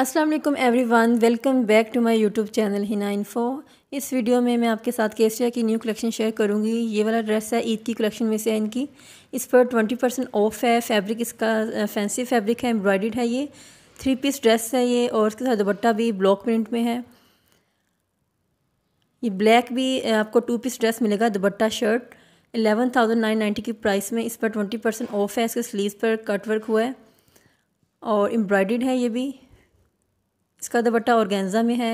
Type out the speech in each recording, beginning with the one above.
अस्सलाम वालेकुम everyone welcome back to my YouTube channel Hina info इस वीडियो में मैं आपके साथ केसरिया की न्यू कलेक्शन शेयर करूंगी ये वाला ड्रेस है ईद की कलेक्शन में से है इनकी इस पर ट्वेंटी परसेंट ऑफ है फैब्रिक इसका फैंसी फैब्रिक है एम्ब्रॉयड है ये थ्री पीस ड्रेस है ये और इसके साथ दुपट्टा भी ब्लॉक प्रिंट में है ये ब्लैक भी आपको टू पीस ड्रेस मिलेगा dupatta shirt eleven thousand nine ninety की प्राइस में इस पर ट्वेंटी परसेंट ऑफ है इसके स्लीव पर कटवर्क हुआ है और एम्ब्रॉयड है ये भी इसका दुपट्टा ऑर्गेन्जा में है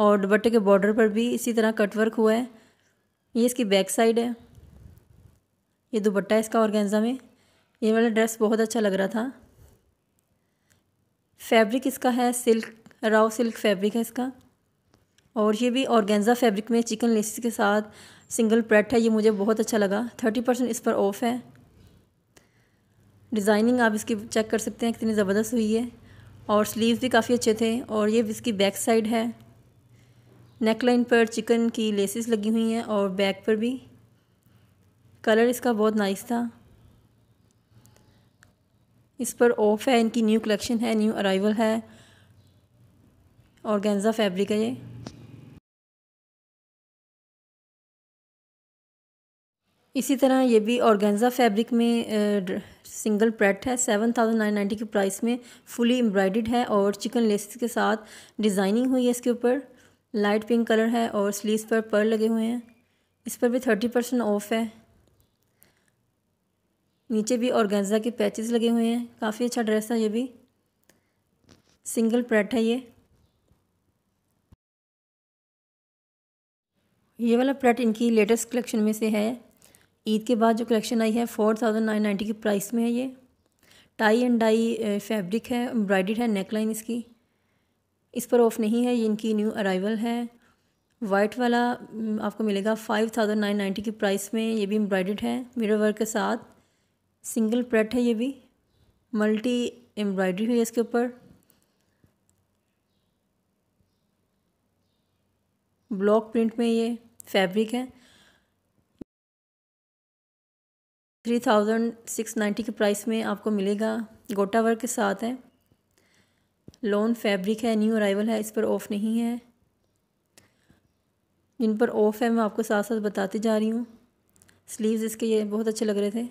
और दुपट्टे के बॉर्डर पर भी इसी तरह कटवर्क हुआ है ये इसकी बैक साइड है ये दुपट्टा है इसका ऑर्गेन्जा में ये वाला ड्रेस बहुत अच्छा लग रहा था फैब्रिक इसका है सिल्क राव सिल्क फैब्रिक है इसका और ये भी ऑर्गेन्जा फैब्रिक में चिकन लेसिस के साथ सिंगल प्रेट है ये मुझे बहुत अच्छा लगा थर्टी परसेंट इस पर ऑफ़ है डिज़ाइनिंग आप इसकी चेक कर सकते हैं कितनी ज़बरदस्त हुई है और स्लीव्स भी काफ़ी अच्छे थे और ये इसकी बैक साइड है नेक लाइन पर चिकन की लेसेस लगी हुई हैं और बैक पर भी कलर इसका बहुत नाइस था इस पर ऑफ है इनकी न्यू कलेक्शन है न्यू अराइवल है और गेंजा फैब्रिक है ये इसी तरह ये भी ऑर्गेन्जा फैब्रिक में सिंगल प्रेट है सेवन थाउजेंड नाइन नाइन्टी की प्राइस में फुली एम्ब्रॉयड है और चिकन लेस के साथ डिज़ाइनिंग हुई है इसके ऊपर लाइट पिंक कलर है और स्लीव्स पर पर लगे हुए हैं इस पर भी थर्टी परसेंट ऑफ है नीचे भी ऑर्गेन्जा के पैचेस लगे हुए हैं काफ़ी अच्छा ड्रेस है ये भी सिंगल प्रेट है ये ये वाला प्रेट इनकी लेटेस्ट कलेक्शन में से है ईद के बाद जो कलेक्शन आई है फोर थाउजेंड नाइन नाइन्टी की प्राइस में है ये टाई एंड डाई फैब्रिक है एम्ब्रॉयड है नेक लाइन इसकी इस पर ऑफ नहीं है ये इनकी न्यू अराइवल है वाइट वाला आपको मिलेगा फाइव थाउजेंड नाइन नाइन्टी की प्राइस में ये भी एम्ब्रॉयड है मिरर वर्क के साथ सिंगल प्रेट है ये भी मल्टी एम्ब्रॉयडरी हुई है इसके ऊपर ब्लॉक प्रिंट में ये फैब्रिक है थ्री थाउजेंड सिक्स नाइन्टी के प्राइस में आपको मिलेगा गोटा वर्क के साथ है लोन फैब्रिक है न्यू अराइवल है इस पर ऑफ़ नहीं है जिन पर ऑफ़ है मैं आपको साथ साथ बताती जा रही हूँ स्लीव्स इसके ये बहुत अच्छे लग रहे थे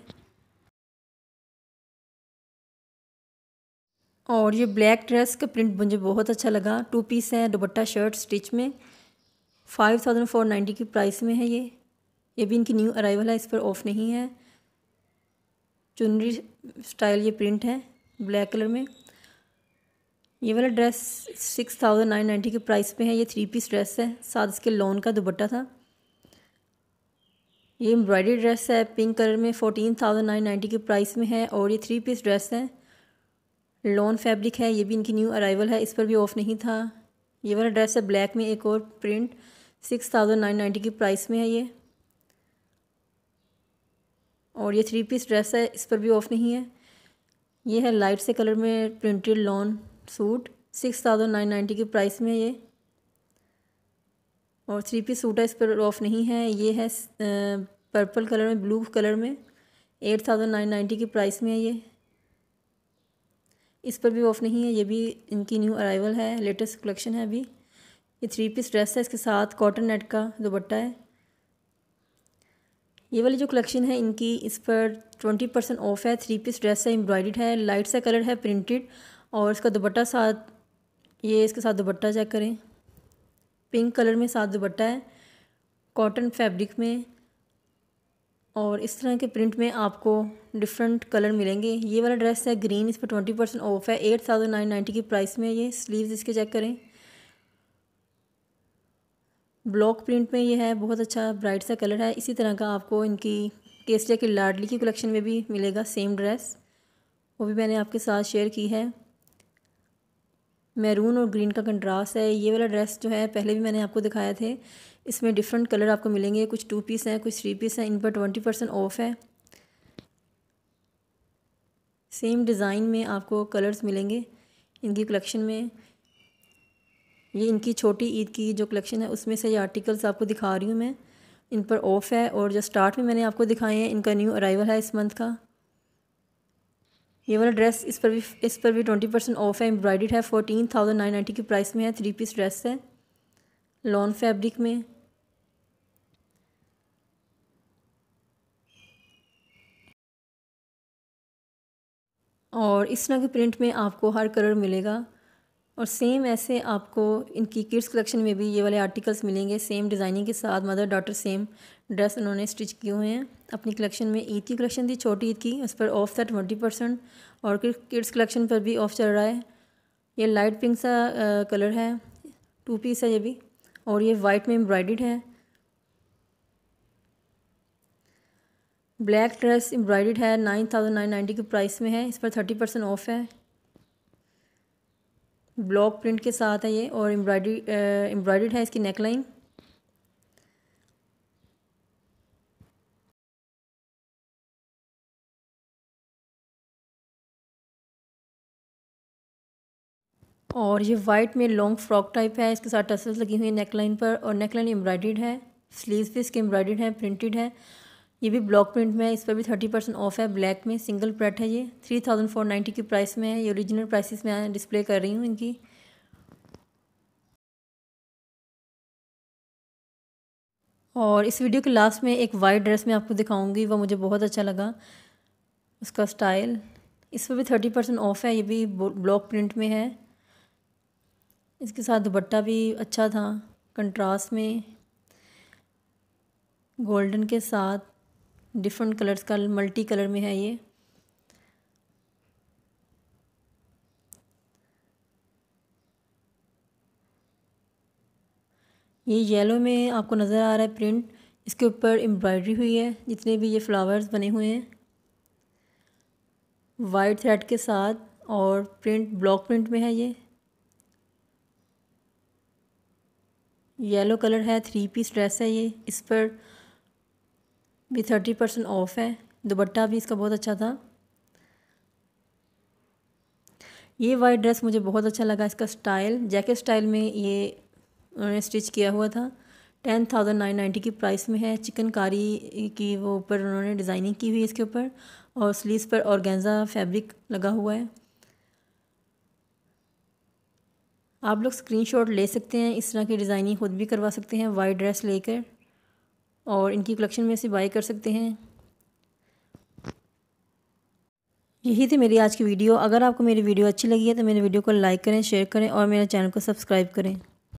और ये ब्लैक ड्रेस का प्रिंट मुझे बहुत अच्छा लगा टू पीस है दुपट्टा शर्ट स्टिच में फाइव थाउजेंड फोर नाइन्टी की प्राइस में है ये ये भी इनकी न्यू अराइवल है इस पर ऑफ़ नहीं है चुनरी स्टाइल ये प्रिंट है ब्लैक कलर में ये वाला dress six thousand nine ninety के प्राइस पे है ये थ्री पीस ड्रेस है साथ इसके लॉन का दुपट्टा था ये एम्ब्रॉयडरी ड्रेस है पिंक कलर में फोर्टीन थाउजेंड नाइन नाइन्टी के प्राइस में है और ये थ्री पीस ड्रेस है लॉन फैब्रिक है ये भी इनकी न्यू अराइवल है इस पर भी ऑफ नहीं था ये वाला ड्रेस है ब्लैक में एक और print six thousand nine ninety की प्राइस में है ये और ये थ्री पीस ड्रेस है इस पर भी ऑफ नहीं है ये है लाइट से कलर में printed lawn suit six thousand nine ninety की प्राइस में ये और थ्री पीस सूट है इस पर ऑफ नहीं है ये है पर्पल कलर में ब्लू कलर में एट थाउजेंड नाइन नाइन्टी की प्राइस में है ये इस पर भी ऑफ नहीं है ये भी इनकी न्यू अराइवल है लेटेस्ट कलेक्शन है अभी ये थ्री पीस ड्रेस है इसके साथ कॉटन नेट का दुपट्टा है ये वाली जो कलेक्शन है इनकी इस पर ट्वेंटी परसेंट ऑफ है थ्री पीस ड्रेस है एम्ब्रॉयड है लाइट सा कलर है प्रिंटेड और इसका दुपट्टा साथ ये इसके साथ दुपट्टा चेक करें पिंक कलर में साथ दुपट्टा है कॉटन फैब्रिक में और इस तरह के प्रिंट में आपको डिफरेंट कलर मिलेंगे ये वाला ड्रेस है ग्रीन इस पर ट्वेंटी परसेंट ऑफ है एट थाउजेंड नाइन नाइन्टी की प्राइस में ये स्लीव्स इसके चेक करें ब्लॉक प्रिंट में ये है बहुत अच्छा ब्राइट सा कलर है इसी तरह का आपको इनकी केसरिया की लाडली की कलेक्शन में भी मिलेगा सेम ड्रेस वो भी मैंने आपके साथ शेयर की है मैरून और ग्रीन का कंट्रास्ट है ये वाला ड्रेस जो है पहले भी मैंने आपको दिखाया थे इसमें डिफरेंट कलर आपको मिलेंगे कुछ टू पीस हैं कुछ थ्री पीस हैं इन पर ट्वेंटी परसेंट ऑफ है सेम डिज़ाइन में आपको कलर्स मिलेंगे इनकी कलेक्शन में ये इनकी छोटी ईद की जो कलेक्शन है उसमें से ये आर्टिकल्स आपको दिखा रही हूँ मैं इन पर ऑफ़ है और जो स्टार्ट में मैंने आपको दिखाए हैं इनका न्यू अराइवल है इस मंथ का ये वाला ड्रेस इस पर भी इस पर भी ट्वेंटी परसेंट ऑफ है एम्ब्रॉयड है फोर्टीन थाउजेंड नाइन नाइन्टी की प्राइस में है थ्री पीस ड्रेस है लॉन फैब्रिक में और इस तरह के प्रिंट में आपको हर कलर मिलेगा और सेम ऐसे आपको इनकी किड्स कलेक्शन में भी ये वाले आर्टिकल्स मिलेंगे सेम डिज़ाइनिंग के साथ मदर डॉटर सेम ड्रेस उन्होंने स्टिच किए हुए हैं अपनी कलेक्शन में ईद की कलेक्शन थी छोटी ईद e की उस पर ऑफ था ट्वेंटी परसेंट और किड्स कलेक्शन पर भी ऑफ चल रहा है ये लाइट पिंक सा कलर है टू पीस है ये भी और ये वाइट में एम्ब्रॉयड है ब्लैक ड्रेस एम्ब्रॉयड है नाइन थाउजेंड नाइन नाइन्टी के प्राइस में है इस पर थर्टी परसेंट ऑफ है ब्लॉक प्रिंट के साथ है ये और एम्ब्रॉयडरी एम्ब्रॉयडर्ड है इसकी नेक लाइन और ये वाइट में लॉन्ग फ्रॉक टाइप है इसके साथ टसल्स लगी हुई है नेक लाइन पर और नेक लाइन एम्ब्रॉयडर्ड है स्लीव्स भी इसके एम्ब्रॉयडर्ड हैं प्रिंटेड है ये भी ब्लॉक प्रिंट में है इस पर भी थर्टी परसेंट ऑफ है ब्लैक में सिंगल प्रिंट है ये थ्री थाउजेंड फोर नाइन्टी की प्राइस में है ये ओरिजिनल प्राइसेस में डिस्प्ले कर रही हूँ इनकी और इस वीडियो के लास्ट में एक वाइट ड्रेस में आपको दिखाऊंगी वो मुझे बहुत अच्छा लगा उसका स्टाइल इस पर भी थर्टी परसेंट ऑफ है ये भी ब्लॉक प्रिंट में है इसके साथ दुपट्टा भी अच्छा था कंट्रास्ट में गोल्डन के साथ डिफरेंट कलर्स का मल्टी कलर में है ये ये येलो में आपको नज़र आ रहा है प्रिंट इसके ऊपर एम्ब्रॉयडरी हुई है जितने भी ये फ्लावर्स बने हुए हैं वाइट थ्रेड के साथ और प्रिंट ब्लॉक प्रिंट में है ये येलो कलर है थ्री पीस ड्रेस है ये इस पर भी थर्टी परसेंट ऑफ़ है दुपट्टा भी इसका बहुत अच्छा था ये वाइट ड्रेस मुझे बहुत अच्छा लगा इसका स्टाइल जैकेट स्टाइल में ये उन्होंने स्टिच किया हुआ था टेन थाउजेंड नाइन नाइन्टी की प्राइस में है चिकनकारी की वो ऊपर उन्होंने डिज़ाइनिंग की हुई है इसके ऊपर और स्लीव्स पर ऑर्गेन्जा फैब्रिक लगा हुआ है आप लोग स्क्रीनशॉट ले सकते हैं इस तरह की डिज़ाइनिंग खुद भी करवा सकते हैं वाइट ड्रेस लेकर और इनकी कलेक्शन में से बाई कर सकते हैं यही थी मेरी आज की वीडियो अगर आपको मेरी वीडियो अच्छी लगी है तो मेरे वीडियो को लाइक करें शेयर करें और मेरे चैनल को सब्सक्राइब करें